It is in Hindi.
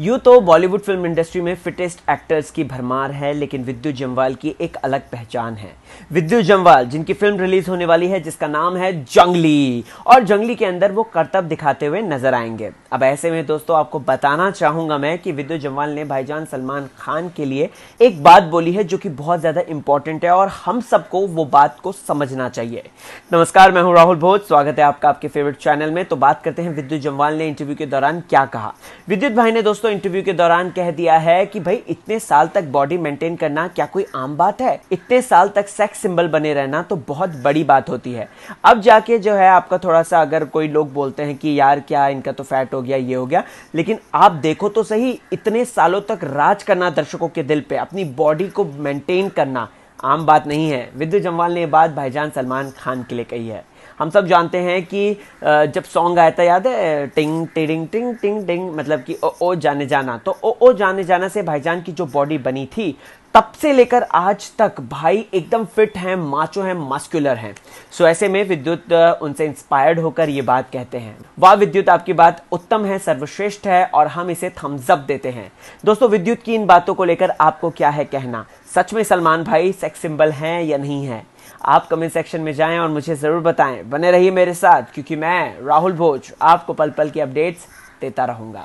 यू तो बॉलीवुड फिल्म इंडस्ट्री में फिटेस्ट एक्टर्स की भरमार है लेकिन विद्यु जमवाल की एक अलग पहचान है विद्यु जमवाल जिनकी फिल्म रिलीज होने वाली है जिसका नाम है जंगली और जंगली के अंदर वो कर्तव्य दिखाते हुए नजर आएंगे अब ऐसे में दोस्तों आपको बताना चाहूंगा मैं कि विद्यु जमवाल ने भाईजान सलमान खान के लिए एक बात बोली है जो कि बहुत ज्यादा इंपॉर्टेंट है और हम सबको वो बात को समझना चाहिए नमस्कार मैं हूँ राहुल भोज स्वागत है आपका आपके फेवरेट चैनल में तो बात करते हैं विद्युत जमवाल ने इंटरव्यू के दौरान क्या कहा विद्युत भाई ने दोस्तों दोस्तों इंटरव्यू के दौरान कह दिया है कि भाई इतने साल तक बॉडी मेंटेन करना क्या कोई आम बात है इतने साल तक सेक्स सिंबल बने रहना तो बहुत बड़ी बात होती है अब जाके जो है आपका थोड़ा सा अगर कोई लोग बोलते हैं कि यार क्या इनका तो फैट हो गया ये हो गया लेकिन आप देखो तो सही इतने सालों तक राज करना दर्शकों के दिल पे अपनी बॉडी को मेंटेन करना आम बात नहीं है विद्यु जमवाल ने बात भाईजान सलमान खान के लिए कही है हम सब जानते हैं कि जब सॉन्ग आया था याद है टिंग टिंग टिंग टिंग टिंग मतलब कि ओ ओ जाने जाना तो ओ ओ जाने जाना से भाईजान की जो बॉडी बनी थी तब से लेकर आज तक भाई एकदम फिट हैं माचो हैं मस्कुलर हैं सो so, ऐसे में विद्युत उनसे इंस्पायर्ड होकर ये बात कहते हैं वाह विद्युत आपकी बात उत्तम है सर्वश्रेष्ठ है और हम इसे थम्सअप देते हैं दोस्तों विद्युत की इन बातों को लेकर आपको क्या है कहना सच में सलमान भाई सेक्स सिंबल हैं या नहीं है आप कमेंट सेक्शन में जाएं और मुझे ज़रूर बताएं बने रहिए मेरे साथ क्योंकि मैं राहुल भोज आपको पल पल की अपडेट्स देता रहूंगा